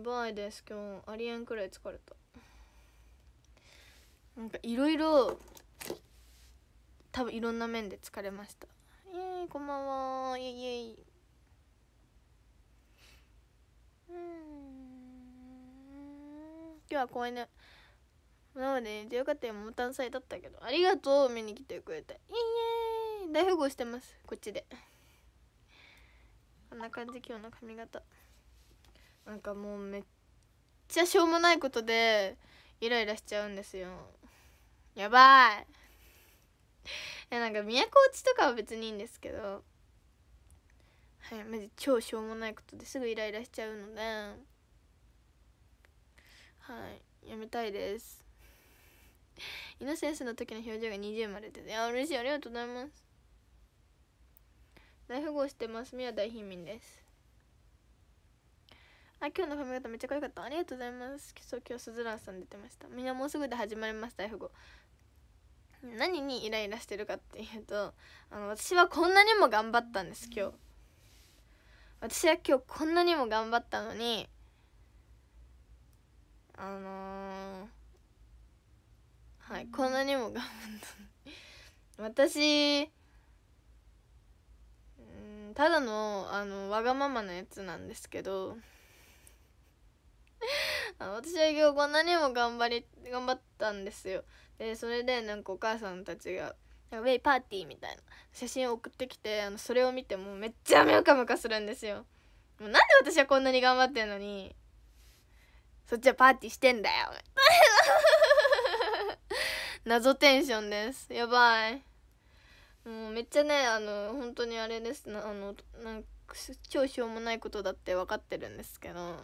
ばいです今日ありえんくらい疲れたなんかいろいろ多分いろんな面で疲れましたイエーイこんばんはイエイイエイ今日は公園で今まで寝てよかったよう炭祭だったけどありがとう見に来てくれてイエーイ大富豪してますこっちでこんな感じ今日の髪型なんかもうめっちゃしょうもないことでイライラしちゃうんですよやばい いなんか都落ちとかは別にいいんですけどはいマジ超しょうもないことですぐイライラしちゃうのではいやめたいですイノセンスの時の表情が20までで、てあ嬉しいありがとうございます大富豪してますみは大貧民ですあ今日の髪型めっちゃ可愛かったありがとうございますそう今日すずらさん出てましたみんなもうすぐで始まりました F5 何にイライラしてるかっていうとあの私はこんなにも頑張ったんです今日私は今日こんなにも頑張ったのにあのー、はいこんなにも頑張った私うんただのあのわがままなやつなんですけどあ私は今日こんなにも頑張り頑張ったんですよでそれでなんかお母さんたちが「ウェイパーティー」みたいな写真を送ってきてあのそれを見てもうめっちゃムカムカするんですよもうなんで私はこんなに頑張ってんのにそっちはパーティーしてんだよ 謎テンションですやばいもうめっちゃねあの本当にあれですあのなんか超しょうもないことだって分かってるんですけど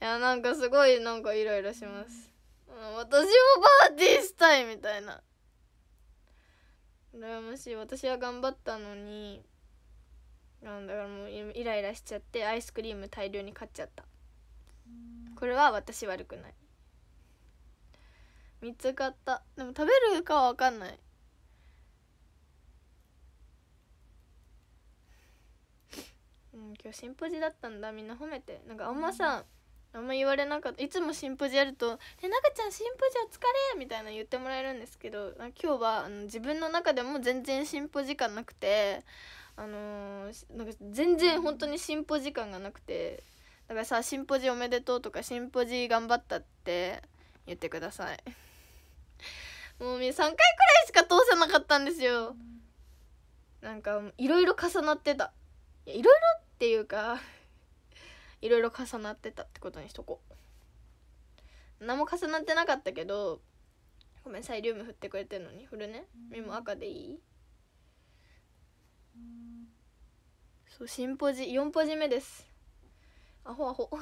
いやなんかすごいなんかイライラします、私もパーティーしたいみたいな羨ましい私は頑張ったのになんだからもうイライラしちゃってアイスクリーム大量に買っちゃったこれは私悪くない3つ買ったでも食べるかは分かんないうん、今日シンポジだったんだみんな褒めてなんかあんまさ、あんま言われなかったいつもシンポジやると「えなかちゃんシンポジお疲れ!」みたいな言ってもらえるんですけど今日はあの自分の中でも全然シンポジ感なくてあのー、なんか全然本当にシンポジ感がなくてだからさ「シンポジおめでとう」とか「シンポジ頑張った」って言ってください もう3回くらいしか通せなかったんですよなんかいろいろ重なってたいろいろっていうかいろいろ重なってたってことにしとこう何も重なってなかったけどごめんサイリウム振ってくれてるのに振るね目も赤でいいそうシンポジ4ポジ目ですアホアホ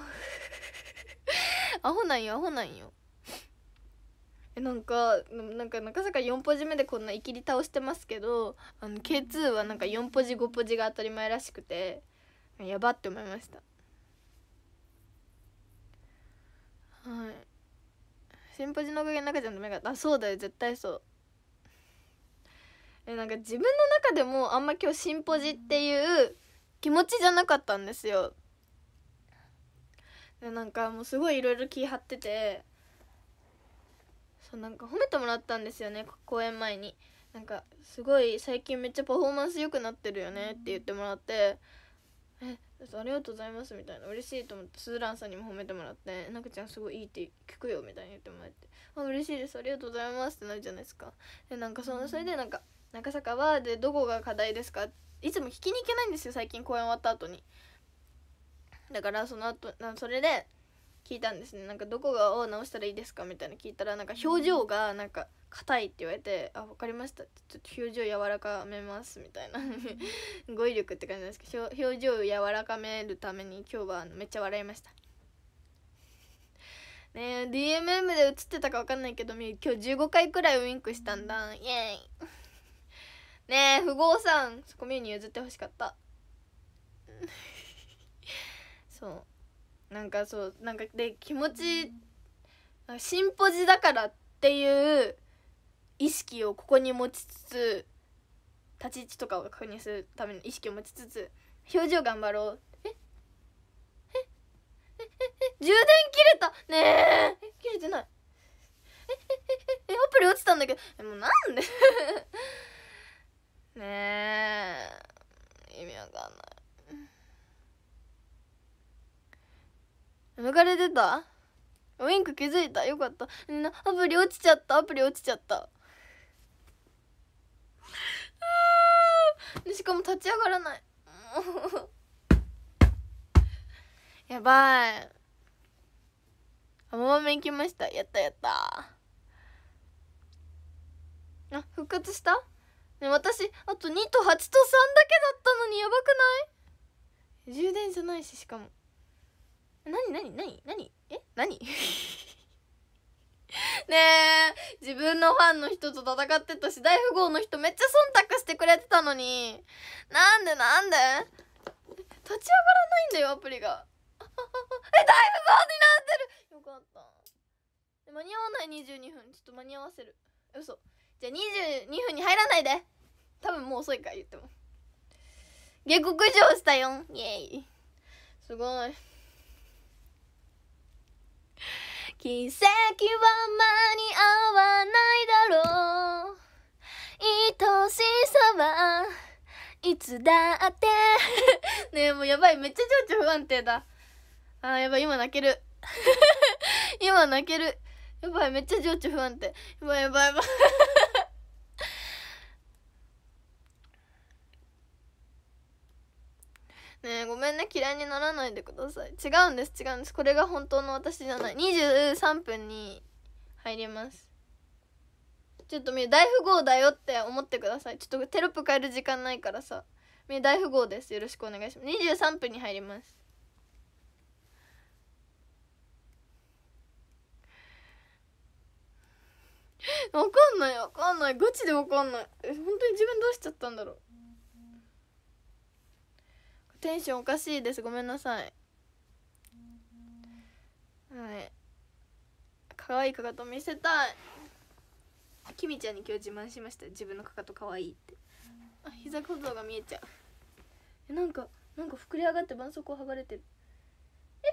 アホなんよアホなんよえなんかなんか中坂4ポジ目でこんなイキり倒してますけどあの K2 はなんか4ポジ5ポジが当たり前らしくてやばって思いましたはいシンポジのおかげの中ちゃんの目があそうだよ絶対そうえなんか自分の中でもあんま今日シンポジっていう気持ちじゃなかったんですよでなんかもうすごいいろいろ気張っててそうなんか褒めてもらったんですよね公演前になんかすごい最近めっちゃパフォーマンス良くなってるよねって言ってもらってえありがとうございますみたいな嬉しいと思ってスーランさんにも褒めてもらって「なくちゃんすごいいいって聞くよ」みたいに言ってもらって「あ嬉しいですありがとうございます」ってなるじゃないですかでなんかそのそれでなんか「中坂はでどこが課題ですか?」いつも聞きに行けないんですよ最近公演終わった後にだからその後なそれで聞いたんですねなんかどこがを直したらいいですかみたいな聞いたらなんか表情がなんか硬いって言われて「あ分かりました」ってちょっと表情柔らかめますみたいな語彙力って感じなんですけど表情を柔らかめるために今日はめっちゃ笑いましたねえ DMM で映ってたか分かんないけど今日15回くらいウインクしたんだイエーイねえ富豪さんそこミュに譲ってほしかった そうなんかそうなんかで気持ちシンポジだからっていう意識をここに持ちつつ立ち位置とかを確認するための意識を持ちつつ表情頑張ろうえええええ充電切れたねえ切れてないええええアプリ落ちたんだけどもうなんでねえ意味わかんない抜かれてたウインク気づいたよかったアプリ落ちちゃったアプリ落ちちゃったしかも立ち上がらない やばいあままめ行きましたやったやったあ復活したね私あと2と8と3だけだったのにやばくない充電じゃないししかも。何にな何えに ねえ自分のファンの人と戦ってたし大富豪の人めっちゃ忖度してくれてたのになんでなんで立ち上がらないんだよアプリが え大富豪になってるよかった間に合わない22分ちょっと間に合わせる嘘じゃあ22分に入らないで多分もう遅いから言っても下克上したよイエーイすごい奇跡は間に合わないだろう愛しさはいつだって ねえもうやばいめっちゃ情緒不安定だあーやばい今泣ける 今泣けるやばいめっちゃ情緒不安定やばいやばいやばいねごめんね嫌いにならないでください違うんです違うんですこれが本当の私じゃない23分に入りますちょっとみ大富豪だよって思ってくださいちょっとテロップ変える時間ないからさみ大富豪ですよろしくお願いします23分に入りますわかんないわかんないガチでわかんないえ本当に自分どうしちゃったんだろうテンションおかしいですごめんなさいはい可愛いかかと見せたいきみちゃんに今日自慢しました自分のかかと可愛いってあ膝小僧が見えちゃうなんかなんか膨れ上がって絆創膏剥がれてるえ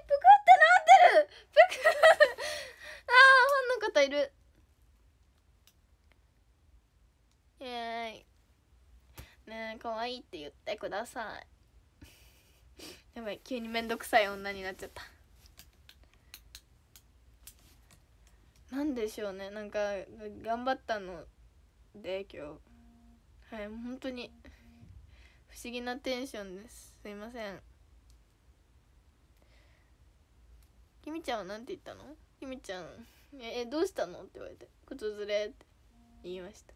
ぷくってなってるぷく ああファンの方いるイエーイねえ可愛いって言ってください やばい急にめんどくさい女になっちゃったなんでしょうねなんか頑張ったので今日はい本当に不思議なテンションですすいませんきみちゃんは何て言ったのきみちゃん「えどうしたの?」って言われて「靴ずれ」って言いました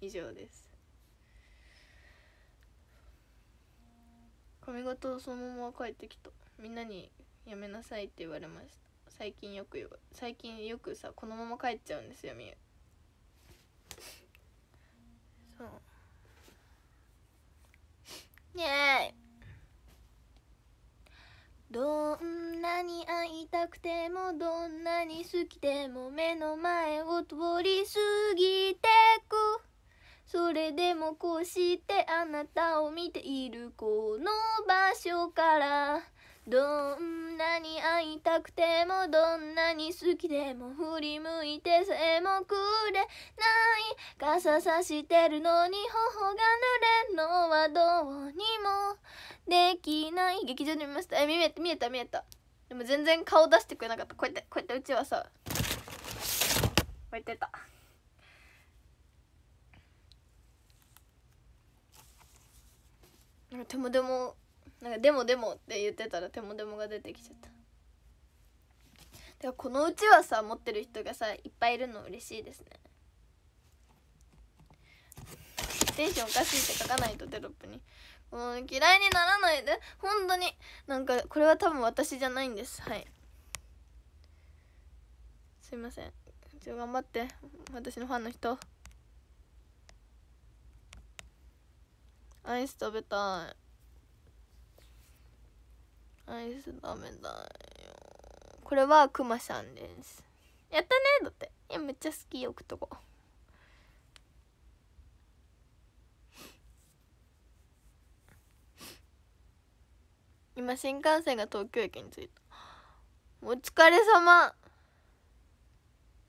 以上です髪型をそのまま帰ってきたみんなにやめなさいって言われました最近よく言わ最近よくさこのまま帰っちゃうんですよみゆそうイエーイどんなに会いたくてもどんなに好きでも目の前を通り過ぎてくそれでもこうしてあなたを見ているこの場所からどんなに会いたくてもどんなに好きでも振り向いてさえもくれない傘さしてるのに頬が濡れんのはどうにもできない劇場で見ましたえ見えた見えた見えたでも全然顔出してくれなかったこうやってこうやってうちはさこうやってた。なんか「もでも」なんか「でもでも」って言ってたら「てもでも」が出てきちゃったこのうちはさ持ってる人がさいっぱいいるの嬉しいですねテンションおかしいって書かないとテロップにもう嫌いにならないで本当になんかこれは多分私じゃないんですはいすいませんゃあ頑張って私のファンの人アイス食べたいアイス食べたいよこれはくまさんですやったねだっていやめっちゃ好きよくとこ今新幹線が東京駅に着いたお疲れ様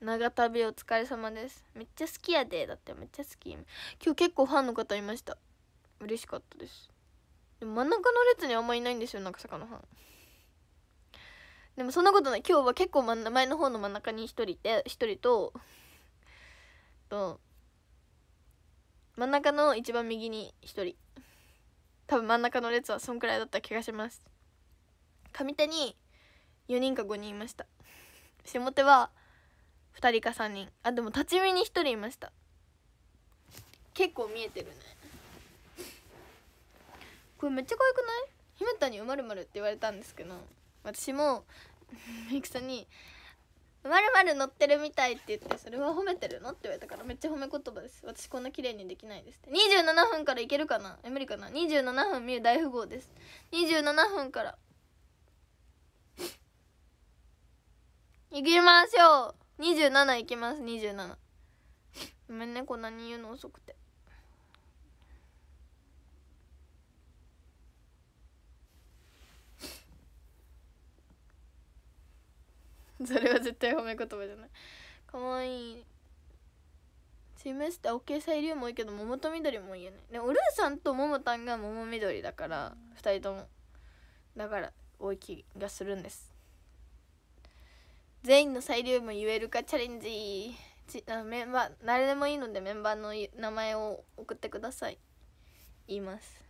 長旅お疲れ様ですめっちゃ好きやでだってめっちゃ好き今日結構ファンの方いました嬉しかったですでも真ん中の列にあんまいないんですよ中坂のファンでもそんなことない今日は結構真ん前の方の真ん中に1人いて1人とと真ん中の一番右に1人多分真ん中の列はそんくらいだった気がします上手に4人か5人いました下手は2人か3人あでも立ち見に1人いました結構見えてるねこれめっちゃ可愛くないひめたに「まるまるって言われたんですけど私もみく さんに「まるまる乗ってるみたい」って言って「それは褒めてるの?」って言われたからめっちゃ褒め言葉です私こんな綺麗にできないですって27分からいけるかなえ無理かな27分みゆ大富豪です27分からいきましょう27いきます27ごめんねこんなに言うの遅くて それは絶対褒め言葉じゃないかわいいチーム S オッケーさいりゅうもいいけど桃と緑もいいよねでもルーさんと桃たんが桃緑だから2人ともだから多い気がするんです全員のュウも言えるかチャレンジちあメンバー誰でもいいのでメンバーの名前を送ってください言います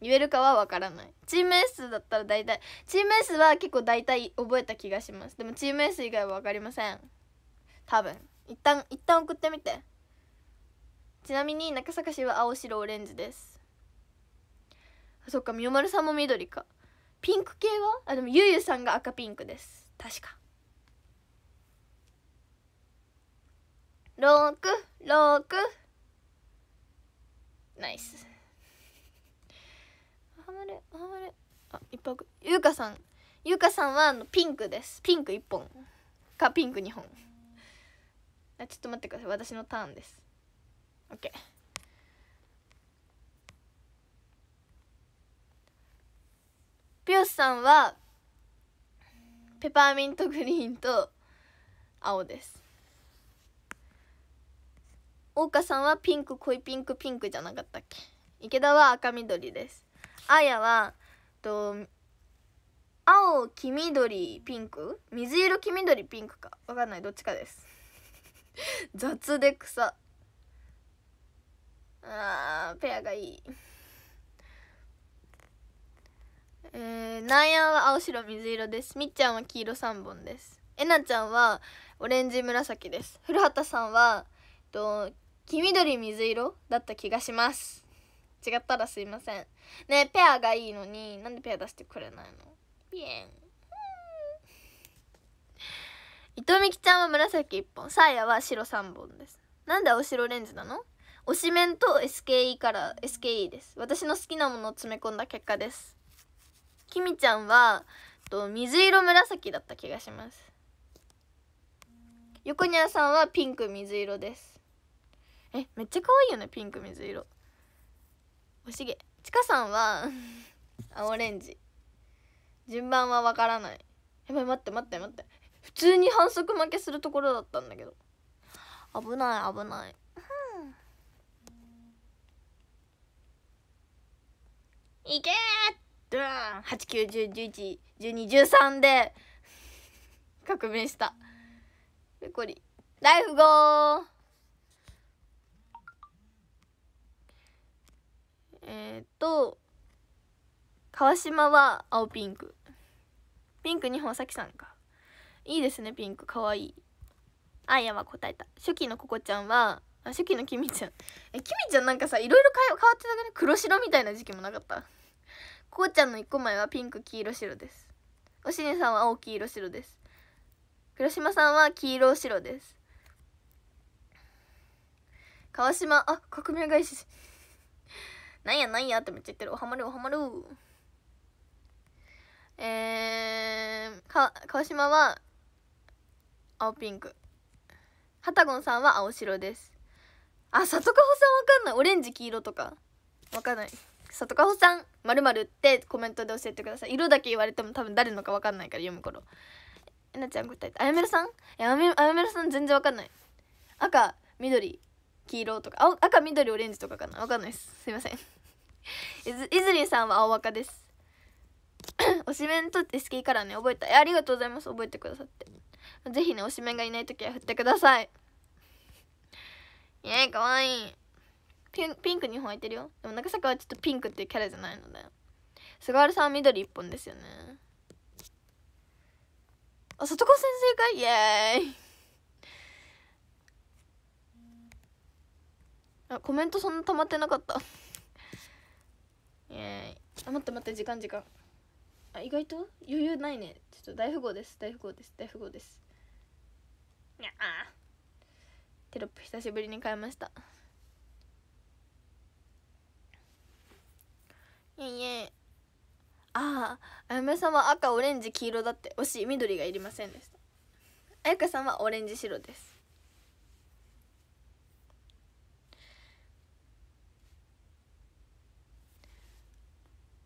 言えるかはわからないチーム S だったら大体チーム S は結構大体覚えた気がしますでもチーム S 以外は分かりません多分一旦一旦送ってみてちなみに中坂氏は青白オレンジですあそっかみよまるさんも緑かピンク系はあでもゆうゆさんが赤ピンクです確か66ナイスる回るあいっゆうかさんゆうかさんはあのピンクですピンク1本かピンク2本あちょっと待ってください私のターンです OK ピヨスさんはペパーミントグリーンと青です大岡さんはピンク濃いピンクピンクじゃなかったっけ池田は赤緑ですあやはと青黄緑ピンク水色黄緑ピンクかわかんないどっちかです 雑で草あーペアがいいえー、ナイアンは青白水色ですみっちゃんは黄色3本ですえなちゃんはオレンジ紫です古畑さんは、と黄緑水色だった気がします違ったらすいませんねペアがいいのになんでペア出してくれないのピエン伊藤美希ちゃんは紫1本サーヤは白3本ですなんで青白レンズなの推しメンと SKE から SKE です私の好きなものを詰め込んだ結果ですきみちゃんはと水色紫だった気がします横にゃさんはピンク水色ですえめっちゃ可愛いよねピンク水色おしげちかさんは青 オレンジ順番はわからないやばい待って待って待って普通に反則負けするところだったんだけど危ない危ないいけドゥン8 9 1 0 1 1 1 2 1 3で革命 したペコリライフゴーえっ、と川島は青ピンクピンク2本さきさんかいいですねピンクかわいいあやは答えた初期のここちゃんはあ初期のきみちゃんえきみちゃんなんかさいろいろ変わってたね黒白みたいな時期もなかったこうちゃんの1個前はピンク黄色白ですおしねさんは青黄色白です黒島さんは黄色白です川島あ革命返しなんやなんやってめっちゃ言ってるおはまるおはまるえー、か川島は青ピンクはたごんさんは青白ですあ里香穂さんわかんないオレンジ黄色とかわかんない里香穂さんまるってコメントで教えてください色だけ言われても多分誰のかわかんないから読む頃えなちゃん答えてあやめるさんあやめるさん全然わかんない赤緑黄色とか青赤緑オレンジとかかなわかんないですすいませんいずりんさんは青赤です 推しメンとって好きからね覚えたありがとうございます覚えてくださってぜひね推しメンがいない時は振ってくださいイエイかわいいピンピンク2本空いてるよでも中坂はちょっとピンクっていうキャラじゃないので菅原さんは緑1本ですよねあ外子先生かイエーイあコメントそんな溜まってなかったえ待って待って時間時間あ意外と余裕ないねちょっと大富豪です大富豪です大富豪ですにゃあテロップ久しぶりに変えましたいえいえあああやめさんは赤オレンジ黄色だって惜しい緑がいりませんでしたあやかさんはオレンジ白です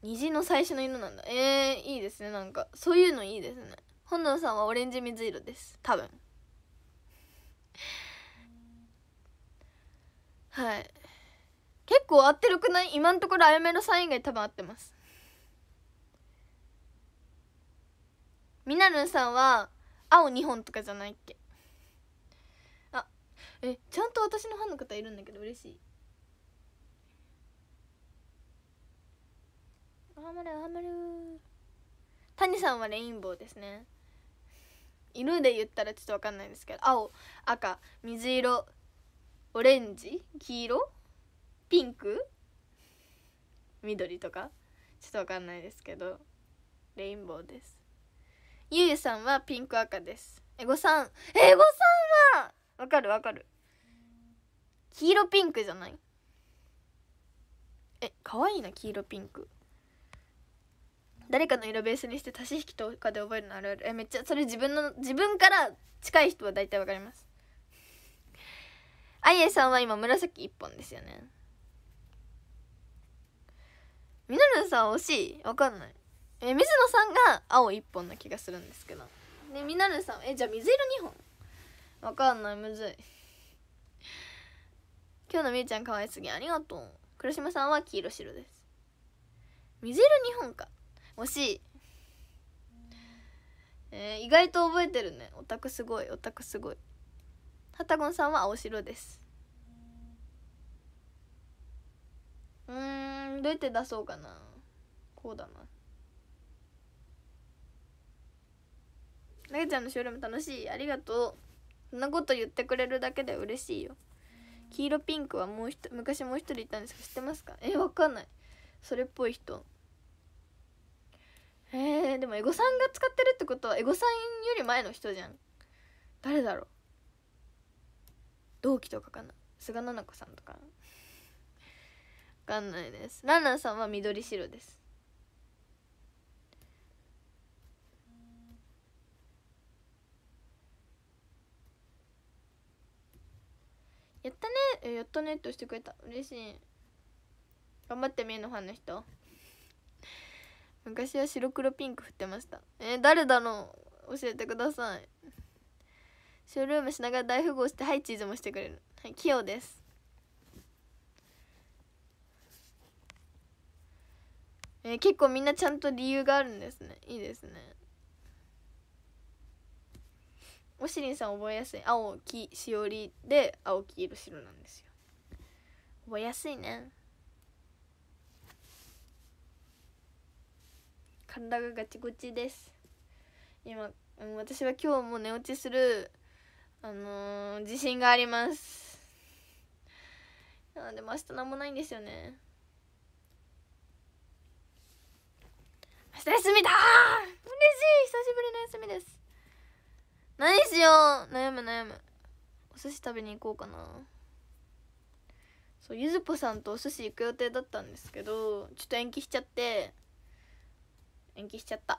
虹の最初の色なんだえー、いいですねなんかそういうのいいですね本能さんはオレンジ水色です多分はい結構合ってるくない今のところあやめろさん以外多分合ってますみなるんさんは青2本とかじゃないっけあえちゃんと私のファンの方いるんだけど嬉しいハマるハまる谷さんはレインボーですね犬で言ったらちょっと分かんないんですけど青赤水色オレンジ黄色ピンク緑とかちょっと分かんないですけどレインボーですゆうゆさんはピンク赤ですエゴさんエゴさんは分かる分かる黄色ピンクじゃないえ可愛いな黄色ピンク誰かの色ベースにして足し引きとかで覚えるのあるあるえめっちゃそれ自分の自分から近い人は大体わかりますあいえさんは今紫一本ですよねみのるんさん惜しいわかんないえ水野さんが青一本な気がするんですけどねみのるんさんえじゃあ水色2本わかんないむずい今日のみゆちゃん可愛すぎありがとう黒島さんは黄色白です水色2本か惜しいえー、意外と覚えてるねオタクすごいオタクすごいハタゴンさんは青白ですうんどうやって出そうかなこうだななげちゃんのショールーム楽しいありがとうそんなこと言ってくれるだけで嬉しいよ黄色ピンクはもう一昔もう一人いたんですけど知ってますかえわかんないそれっぽい人えー、でもエゴさんが使ってるってことはエゴさんより前の人じゃん誰だろう同期とかかな菅菜々子さんとか分かんないですランナンさんは緑白ですやったねやったねってしてくれた嬉しい頑張ってみーのファンの人昔は白黒ピンク振ってましたえー、誰だの教えてくださいショールームしながら大富豪してハイ、チーズもしてくれるはい器用ですえー、結構みんなちゃんと理由があるんですねいいですねおしりんさん覚えやすい青黄しおりで青黄色白なんですよ覚えやすいね体がガチゴチです今私は今日も寝落ちするあのー、自信がありますでも明日何もないんですよね明日休みだ嬉しい久しぶりの休みです何しよう悩む悩むお寿司食べに行こうかなそうゆずぽさんとお寿司行く予定だったんですけどちょっと延期しちゃって延期しちゃった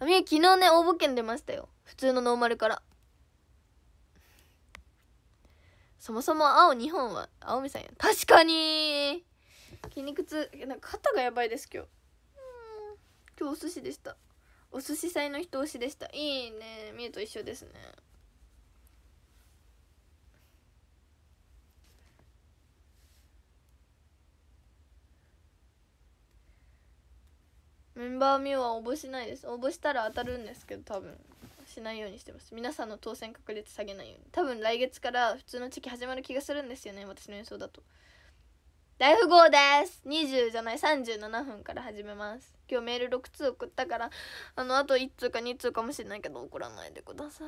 あみゆ昨日ね応募券出ましたよ普通のノーマルからそもそも青2本は青みさんや確かに筋肉痛なんか肩がやばいです今日今日お寿司でしたお寿司祭の人推しでしたいいねみゆと一緒ですねメンバーミューは応募しないです応募したら当たるんですけど多分しないようにしてます皆さんの当選確率下げないように多分来月から普通のチェキ始まる気がするんですよね私の予想だと大富豪です20じゃない37分から始めます今日メール6通送ったからあのあと1通か2通かもしれないけど怒らないでください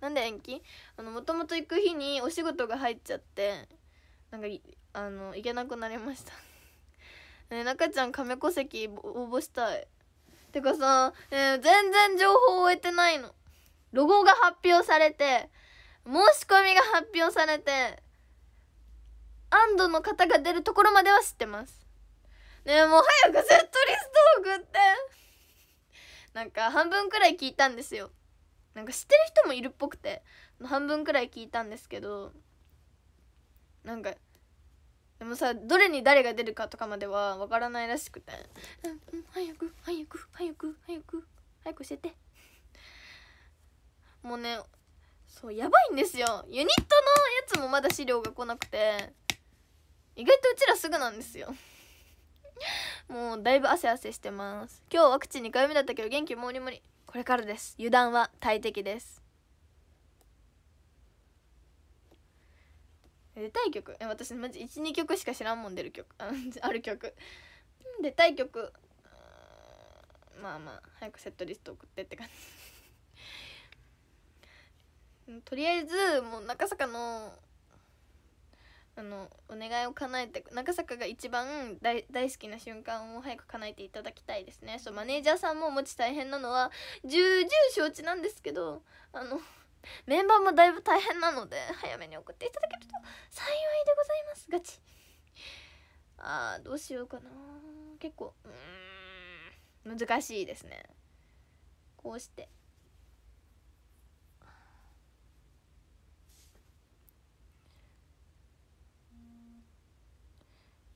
なんで延期あのもともと行く日にお仕事が入っちゃってなんかあの行けなくなりましたえ中ちゃん亀戸籍応募したいてかさ、え全然情報をえてないのロゴが発表されて申し込みが発表されて安堵の方が出るところまでは知ってますねえもう早くセットリスト送ってなんか半分くらい聞いたんですよなんか知ってる人もいるっぽくて半分くらい聞いたんですけどなんかでもさどれに誰が出るかとかまではわからないらしくて「うんうん早く早く早く早く早く教えて」もうねそうやばいんですよユニットのやつもまだ資料が来なくて意外とうちらすぐなんですよもうだいぶ汗汗してます今日ワクチン2回目だったけど元気もりもりこれからです油断は大敵です出たい曲私マジ12曲しか知らんもん出る曲 ある曲出たい曲まあまあ早くセットリスト送ってって感じ とりあえずもう中坂のあのお願いを叶えて中坂が一番大好きな瞬間を早く叶えていただきたいですねそうマネージャーさんも持ち大変なのは重々承知なんですけどあのメンバーもだいぶ大変なので早めに送っていただけると幸いでございますガチあーどうしようかな結構うん難しいですねこうして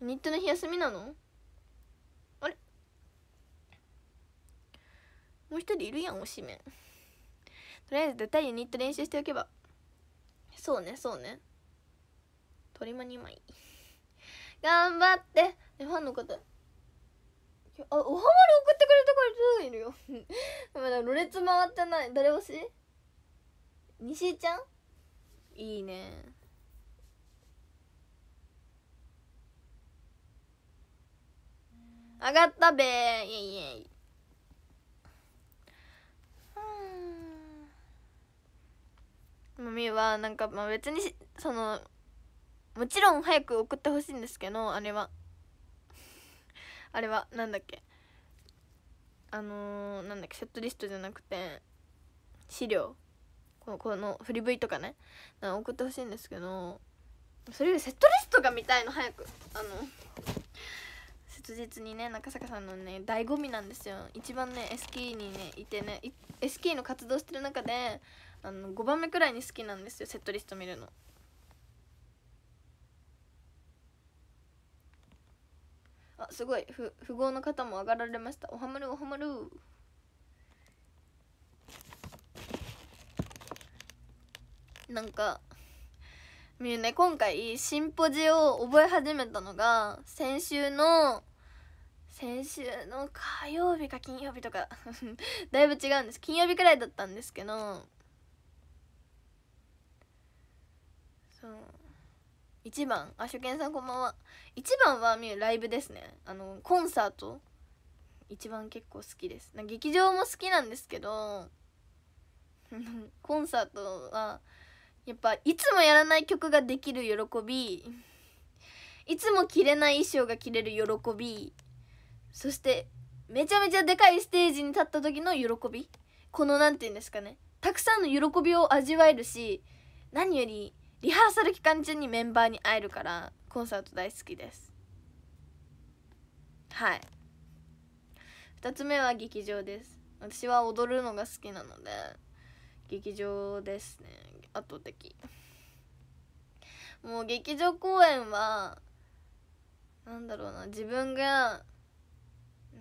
ユニットの日休みなのあれもう一人いるやんおしめんとりあえず絶対ユニット練習しておけばそうねそうねり間2枚頑張ってファンの方あおはまり送ってくれたから方いるよ まだろれつ回ってない誰推し西ちゃんいいね上がったべイエイイエイまみはなんかまあ別にそのもちろん早く送ってほしいんですけどあれは あれはなんだっけあのー、なんだっけセットリストじゃなくて資料このこの振り V とかねか送ってほしいんですけどそれよりセットリストが見たいの早くあの切実にね中坂さんのね醍醐味なんですよ一番ね SK にねいてね SK の活動してる中であの5番目くらいに好きなんですよセットリスト見るのあすごいふ富豪の方も上がられましたおはまるおはまるなんかみるね今回シンポジを覚え始めたのが先週の先週の火曜日か金曜日とか だいぶ違うんです金曜日くらいだったんですけどそう1番あ初見さんこんばんは1番はライブですねあのコンサート一番結構好きですな劇場も好きなんですけど コンサートはやっぱいつもやらない曲ができる喜びいつも着れない衣装が着れる喜びそしてめちゃめちゃでかいステージに立った時の喜びこの何て言うんですかねたくさんの喜びを味わえるし何よりリハーサル期間中にメンバーに会えるからコンサート大好きですはい2つ目は劇場です私は踊るのが好きなので劇場ですね圧倒的もう劇場公演はなんだろうな自分が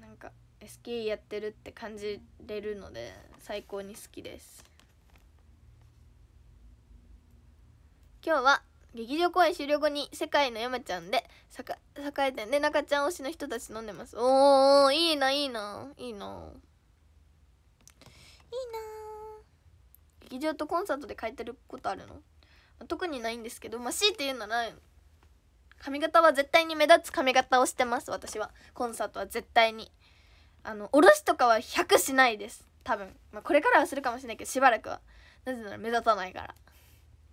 なんか s k やってるって感じれるので最高に好きです今日は劇場公演終了後に「世界の山ちゃんで」で栄店で中ちゃん推しの人たち飲んでますおーいいないいないいないいな劇場とコンサートで書いてることあるの、まあ、特にないんですけどまあ強いて言うなら髪型は絶対に目立つ髪型をしてます私はコンサートは絶対にあのおろしとかは100しないです多分、まあ、これからはするかもしれないけどしばらくはなぜなら目立たないから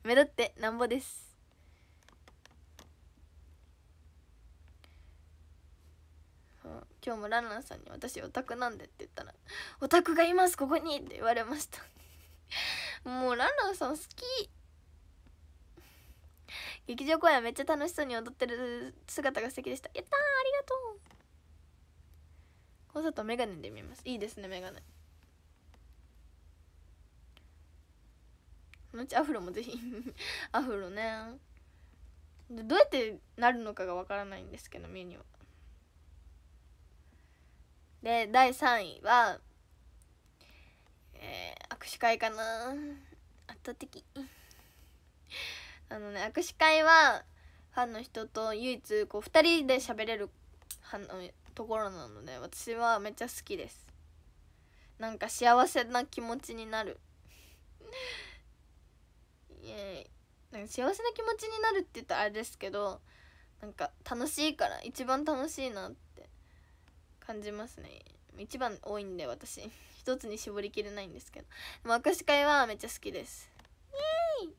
目立ってなんぼです今日もランランさんに「私オタクなんで」って言ったら「オタクがいますここに!」って言われましたもうランランさん好き劇場公演めっちゃ楽しそうに踊ってる姿が素敵でしたやったーありがとうコンサートメガネで見ますいいですねメガネのちアフロもぜひ アフロねどうやってなるのかがわからないんですけどメニューはで第3位はえー、握手会かな圧倒的 あのね握手会はファンの人と唯一こう2人で喋れるはのところなので私はめっちゃ好きですなんか幸せな気持ちになるなんか幸せな気持ちになるって言ったらあれですけどなんか楽しいから一番楽しいなって感じますね一番多いんで私一つに絞りきれないんですけどでも握手会はめっちゃ好きですイ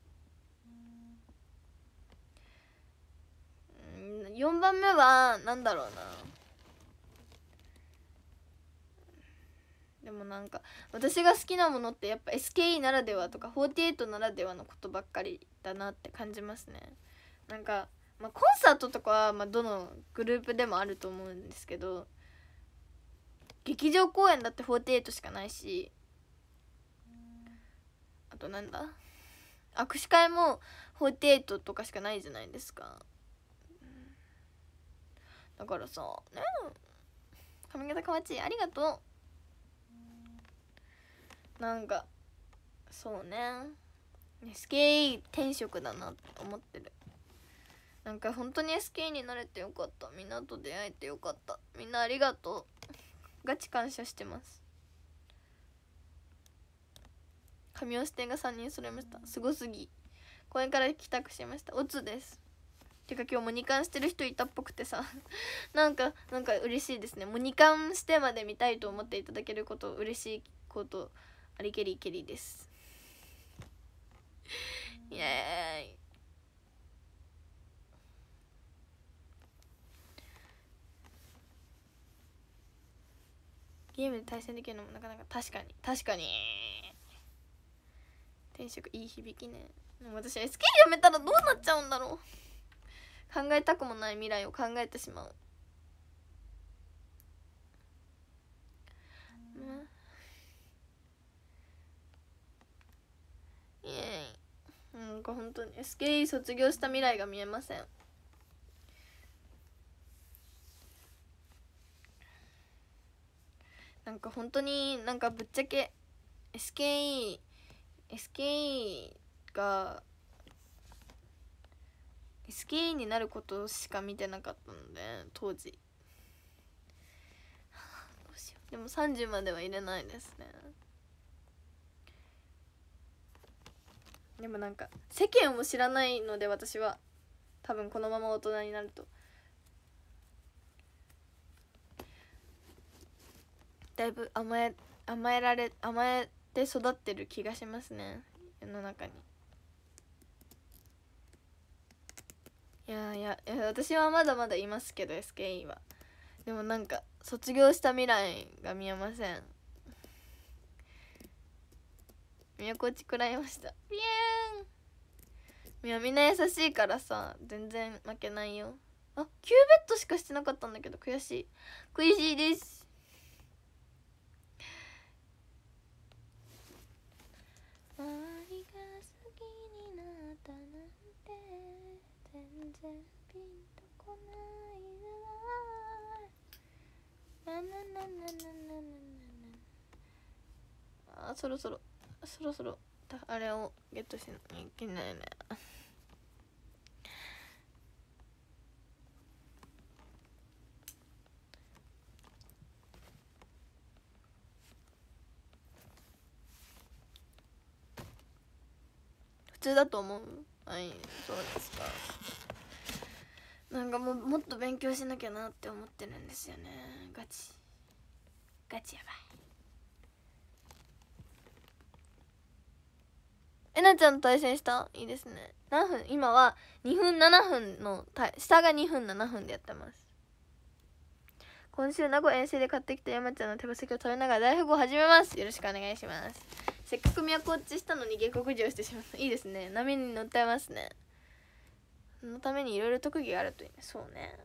エーイ4番目は何だろうなでもなんか私が好きなものってやっぱ SKE ならではとか48ならではのことばっかりだなって感じますねなんか、まあ、コンサートとかはまどのグループでもあると思うんですけど劇場公演だって48しかないしあとなんだ握手会も48とかしかないじゃないですかだからさ、ね、髪型かわちいありがとうなんかそうね SKE 転職だなって思ってるなんか本当に SKE になれてよかったみんなと出会えてよかったみんなありがとうガチ感謝してます神尾支店が3人揃いましたすごすぎ公園から帰宅しましたオツですてか今日も2巻してる人いたっぽくてさなんかなんか嬉しいですねモニ2巻してまで見たいと思っていただけること嬉しいことあれケリーケリーですイエーイゲームで対戦できるのもなかなか確かに確かに転職いい響きねでも私 SK やめたらどうなっちゃうんだろう考えたくもない未来を考えてしまう SKE 卒業した未来が見えませんなんか本当になんかぶっちゃけ SKE SKE が SKE になることしか見てなかったので当時 でも30までは入れないですねでもなんか世間を知らないので私は多分このまま大人になるとだいぶ甘え甘えられ甘えて育ってる気がしますね世の中にいやいや私はまだまだいますけど SKE はでもなんか卒業した未来が見えませんみやこち食らいましたビエーンいやみんな優しいからさ全然負けないよあ9ベットしかしてなかったんだけど悔しい悔しいですあそろそろそろそろあれをゲットしなきゃいけないね普通だと思うはいそうですかなんかもうもっと勉強しなきゃなって思ってるんですよねガチガチやばいえなちゃんと対戦したいいですね何分今は2分7分の下が2分7分でやってます今週名古屋遠征で買ってきた山ちゃんの手羽先を食べながら大富豪始めますよろしくお願いしますせっかく都落ちしたのに下克上してしまういいですね波に乗ってますねそのためにいろいろ特技があるといいねそうね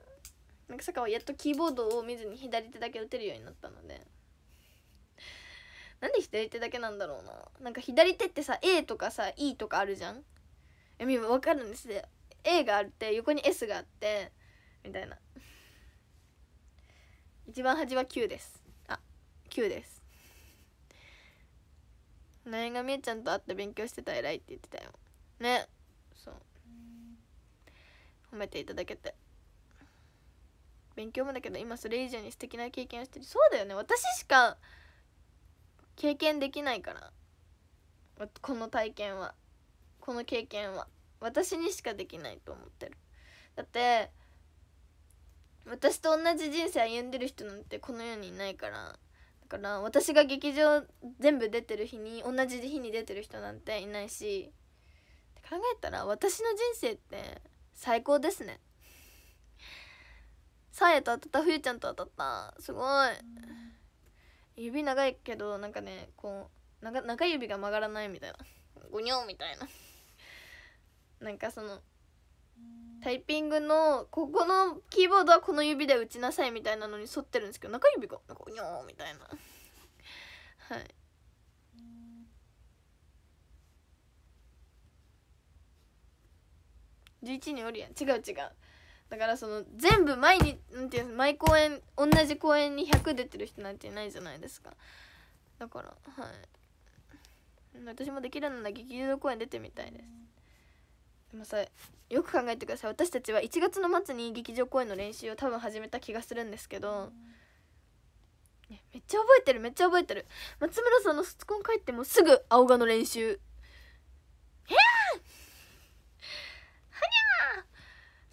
なんかさかはやっとキーボードを見ずに左手だけ打てるようになったのでなんで左手だけなんだろうななんか左手ってさ A とかさ E とかあるじゃんえみ分かるんですよ A があって横に S があってみたいな一番端は9ですあ9です何がみえちゃんと会って勉強してた偉いって言ってたよねそう褒めていただけて勉強もだけど今それ以上に素敵な経験をしてるそうだよね私しか経験できないからこの体験はこの経験は私にしかできないと思ってるだって私と同じ人生歩んでる人なんてこの世にいないからだから私が劇場全部出てる日に同じ日に出てる人なんていないし考えたら私の人生って最高ですねさえと当たった冬ちゃんと当たったすごい。指長いけどなんかねこう中中指が曲がらないみたいなゴニョみたいな なんかそのタイピングのここのキーボードはこの指で打ちなさいみたいなのに沿ってるんですけど中指がなんかゴニョみたいな はい11人おるやん違う違うだからその全部毎日なんていう毎公演同じ公演に100出てる人なんていないじゃないですかだからはい私もできるなら劇場公演出てみたいですでもさよく考えてください私たちは1月の末に劇場公演の練習を多分始めた気がするんですけど、めっちゃ覚えてるめっちゃ覚えてる松村さんのスツコン帰ってもすぐ青画の練習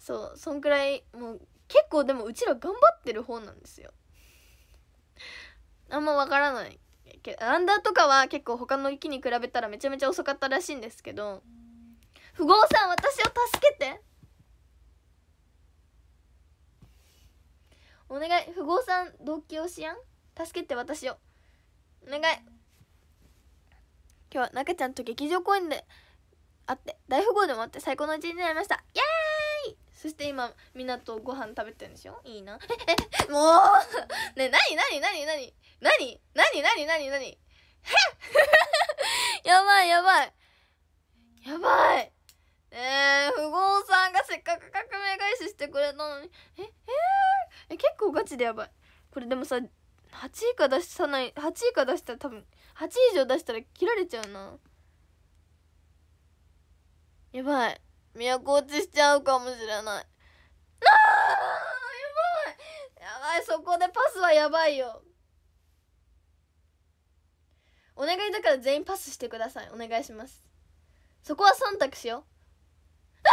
そうそんくらいもう結構でもうちら頑張ってる方なんですよあんまわからないアンダーとかは結構他の域に比べたらめちゃめちゃ遅かったらしいんですけど富豪さん私を助けてお願い富豪さん同居しやん助けて私をお願い今日は中ちゃんと劇場公演で会って大富豪でもあって最高の一日になりましたイエーイそして今みんなとご飯食べてるんでしょいいなええもう ねなになになになになになになになになにやばいやばいやばいえー、富豪さんがせっかく革命返ししてくれたのにええー、え結構ガチでやばいこれでもさ8位か出さない8位か出したら多分8位以上出したら切られちゃうなやばい都落ちしちゃうかもしれないあーやばいやばいそこでパスはやばいよお願いだから全員パスしてくださいお願いしますそこは忖度しようあ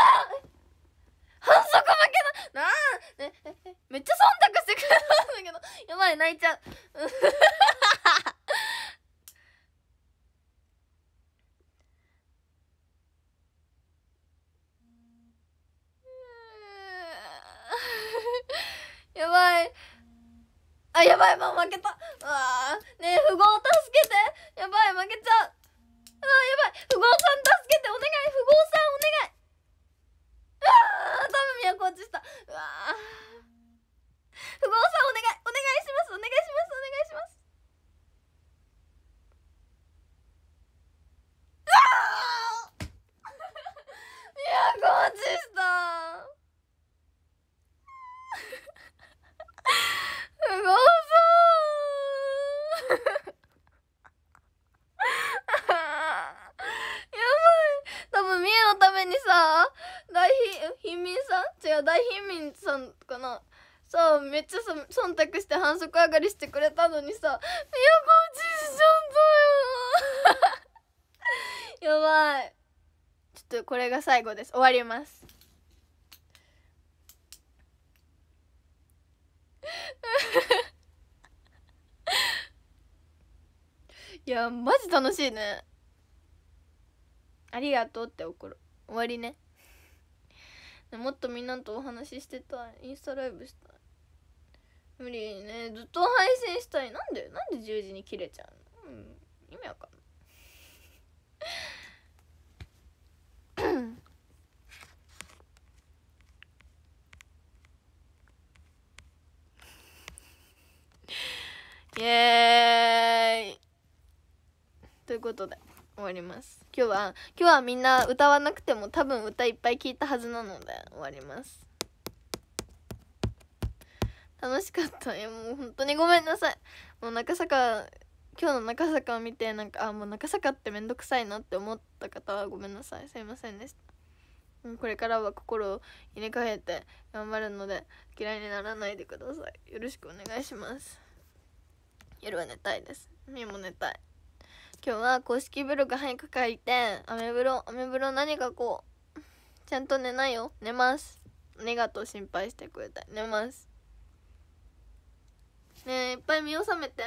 反則負けだなあ、ね、めっちゃ忖度してくれたんだけどやばい泣いちゃうあ、やばい、ま、負けた。うわねえ、富豪助けて。やばい、負けちゃう。あ、やばい。富豪さん助けて。お願い、富豪さんお願い。うわ多分都落ちした。うわ富豪さんお願い、お願いします。お願いします。お願いします。うわ都 落ちごそうやばい多分ミエのためにさ大貧民さん違う大貧民さんかなさあめっちゃそん、忖度して反則上がりしてくれたのにさミエ やばいちょっとこれが最後です終わりますいやマジ楽しいねありがとうって怒る終わりねもっとみんなとお話ししてたいインスタライブしたい無理ねずっと配信したいなんでなんで10時に切れちゃうの、うん、意味わかんないイエーイということで終わります今日は今日はみんな歌わなくても多分歌いっぱい聞いたはずなので終わります楽しかったいやもう本当にごめんなさいもう中坂今日の中坂を見てなんかあもう中坂って面倒くさいなって思った方はごめんなさいすいませんでしたこれからは心を入れ替えて頑張るので嫌いにならないでくださいよろしくお願いします夜は寝たいですみも寝たい今日は公式ブログ早く書いてアメブロアメブロ何かこうちゃんと寝ないよ寝ますありがと心配してくれた寝ますねえいっぱい見納めて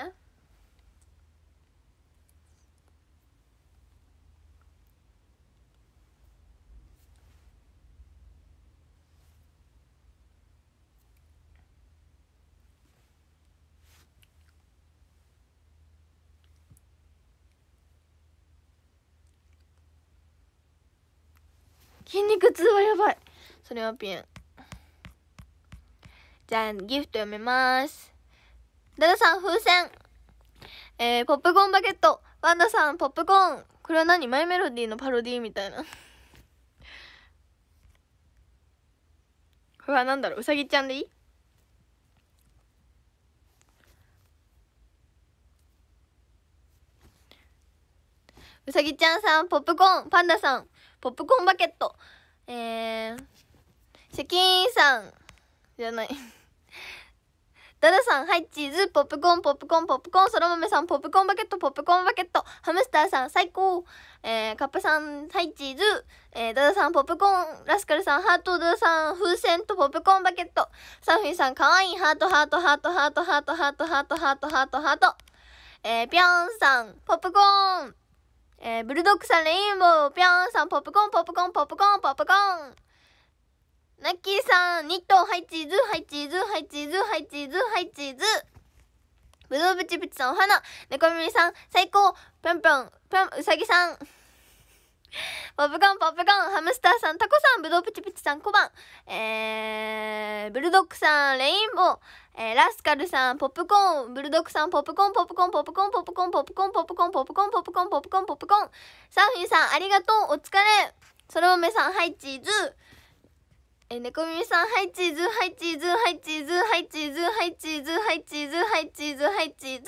筋肉痛はやばいそれはピンじゃあギフト読めますダダさん風船えー、ポップコーンバケットワンダさんポップコーンこれは何マイメロディーのパロディーみたいな これは何だろううさぎちゃんでいいうさぎちゃんさん、ポップコーン、パンダさん、ポップコーンバケット。えー、シャキーンさん、じゃない ダダさん、はい、チーズ、ポップコーン、ポップコーン、ポップコーン、そら豆さん、ポップコーンバケット、ポップコーンバケット、ハムスターさん、最高、えー、カップさん、はい、チーズ、えー、ダダさん、ポップコーン、ラスカルさん、ハート、ダダさん、風船とポップコーンバケット、サーフィンさん、かわいい、ハート、ハート、ハート、ハート、ハート、ハート、ハート、ハート、ハート、ハート、えー、ぴょんさん、ポップコーン、えー、ブルドッグさん、レインボー、ぴょんさん、ポップコーン、ポップコーン、ポップコーン、ポップコーン。ナッキーさん、ニット、ハイチーズ、ハイチーズ、ハイチーズ、ハイチーズ、ハイチーズ。ブドウブチブチさん、お花。猫耳さん、最高。ぴょんぴょん、ぴょん、うさぎさん。ポップコーン、ポップコーン、ハムスターさん、タコさん、ブドウプチプチさん、バン、えー、ブルドッグさん、レインボー、えー、ラスカルさん、ポップコーン、ブルドッグさん、ポップコーン、ポップコーン、ポップコーン、ポップコーン、ポップコーン、ポップコーン、ポップコーン、ポップコーン、ポップコーン、ポップコーン、サーフィンさん、ありがとう、お疲れ、そロ豆さん、ハイチーズ、えー、猫耳さん、ハイチーズ、ハイチーズ、ハイチーズ、ハイチーズ、ハイチーズ、ハイチーズ、ハイチーズ、ハイチー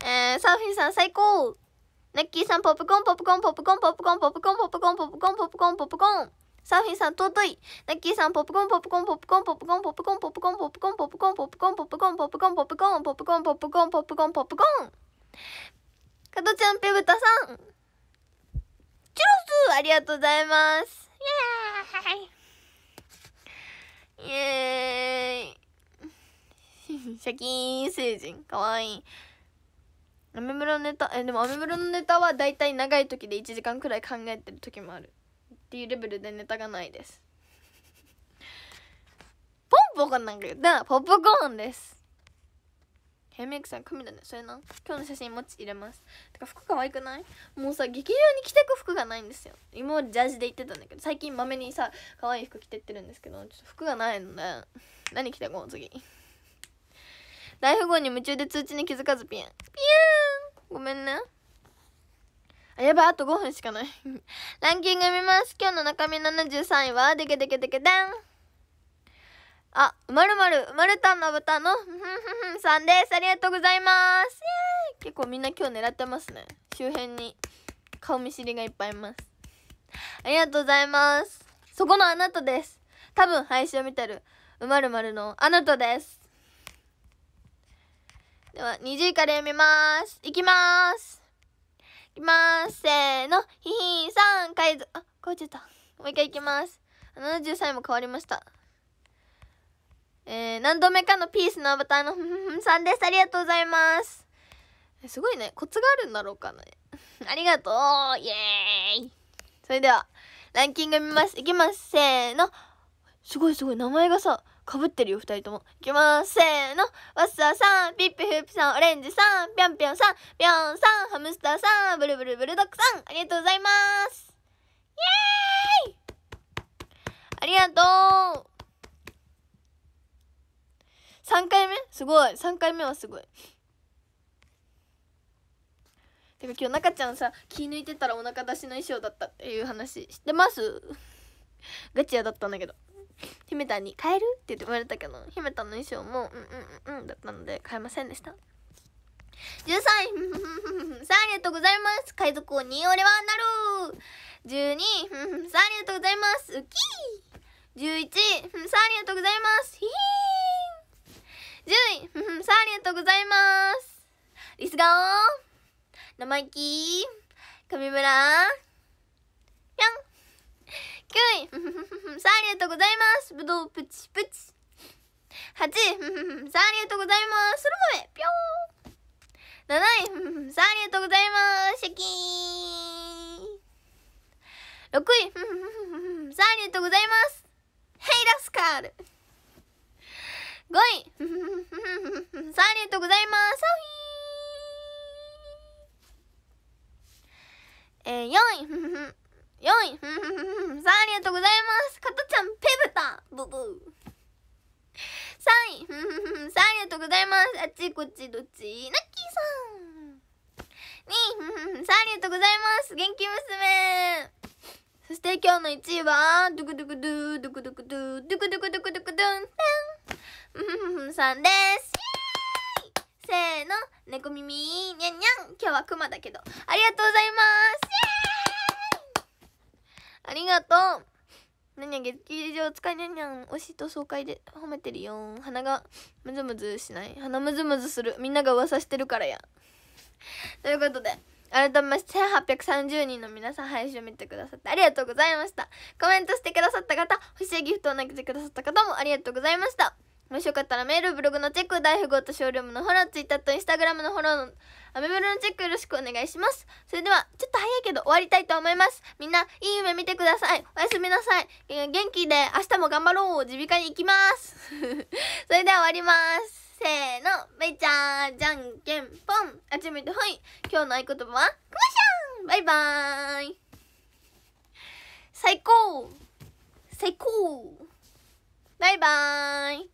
ズ、えー、サーフィンさん、最高ナッキーさん、ポップコーン、ポップコーン、ポップコーン、ポップコーン、ポップコーン、ポップコーン、ポップコーン、ポップコーン、ポップコーン。サーフィンさん、尊い。ナッキーさん、ポップコーン、ポップコーン、ポップコーン、ポップコーン、ポップコーン、ポップコーン、ポップコーン、ポップコーン、ポップコーン、ポップコーン、ポップコーン、ポップコーン、ポップコーン、ポップコーン、ポップコーン、ポップコーン。加トちゃん、ペグタさん。チュロスありがとうございます。イェーイ。イェーイ。シャキーン星人、かわいい。アメブロのネタえでもアメブロのネタは大体長い時で1時間くらい考えてる時もあるっていうレベルでネタがないですポンポコなんか言ったらポップコーンですヘアメイクさん神だねそれな今日の写真持ち入れますてか服可愛くないもうさ劇場に着てく服がないんですよ今までジャージで行ってたんだけど最近まめにさ可愛い服着てってるんですけどちょっと服がないので何着てこう次大富豪に夢中で通知に気づかずピュンピュンごめんね。あ、やばい、あと5分しかない ランキング見ます。今日の中身73位は、でけでけでけでん。あ、まるまる、まるたんの豚の、ふふふさんです。ありがとうございます。結構みんな今日狙ってますね。周辺に顔見知りがいっぱいいます。ありがとうございます。そこのあなたです。多分配信を見てる、うまるまるのあなたです。では、20から読みます。いきます。いきます。せーの。ひひんさん、海賊、あ、変えちゃった。もう一回いきます。73も変わりました。えー、何度目かのピースのアバターのふふふさんです。ありがとうございます。すごいね。コツがあるんだろうかね。ありがとうイエーイそれでは、ランキング見ます。いきます。せーの。すごいすごい。名前がさ、かぶってるよ、二人とも。いきます。せーの。ワッサーさん、ピッピフープさん、オレンジさん、ぴょんぴょんさん、ぴょんさん、ハムスターさん、ブルブルブルドッグさん、ありがとうございます。イエーイありがとう !3 回目すごい。3回目はすごい。てか今日中ちゃんさ、気抜いてたらお腹出しの衣装だったっていう話してますガチやだったんだけど。姫たんに「買える?」って言われたけど姫たんの衣装も「うんうんうん」うんだったので買えませんでした13位あ ありがとうございます海賊王に俺はなる12位さあ ありがとうございますウキー11位さあ ありがとうございますヒヒー10位さあありがとうございますリスガオ生意気上村ぴょん9位さあありがとうございますぶどうプチプチ8位さあありがとうございますそれまめぴょー7位さあありがとうございますシャキーン6位さあありがとうございますヘイラスカール5位さあありがとうございますサフィーえー、4位4位ふんふんふんんさあありがとうございますかとちゃんペブタブブー3位ふんふ んふんさあありがとうございますあっちこっちどっちナッキーさん2位ふんふんんさあありがとうございます元気娘そして今日の1位はドゥクドゥクドゥドゥクドゥクドゥドゥクドゥクドゥクドゥクドゥンペンふんふんふんさんですせーの猫耳にゃんにゃん今日はクマだけどありがとうございますイエーイありがとうなにゃん、月劇場お疲れにゃんにゃん。推しと爽快で褒めてるよ。鼻がムズムズしない。鼻ムズムズする。みんなが噂してるからや。ということで。改めまして1830人の皆さん配信を見てくださってありがとうございましたコメントしてくださった方星ギフトを投げてくださった方もありがとうございましたもしよかったらメール、ブログのチェック、大富豪とショールームのフォロー、ツイッターとインスタグラムのフォローの、アメブロのチェックよろしくお願いします。それでは、ちょっと早いけど終わりたいと思います。みんな、いい夢見てください。おやすみなさい。えー、元気で、明日も頑張ろう。耳鼻科に行きます。それでは終わります。せーの、めいちゃん、じゃんけんぽん。あちめてほい。今日の合言葉は、くましゃんバイバーイ最高最高バイバーイ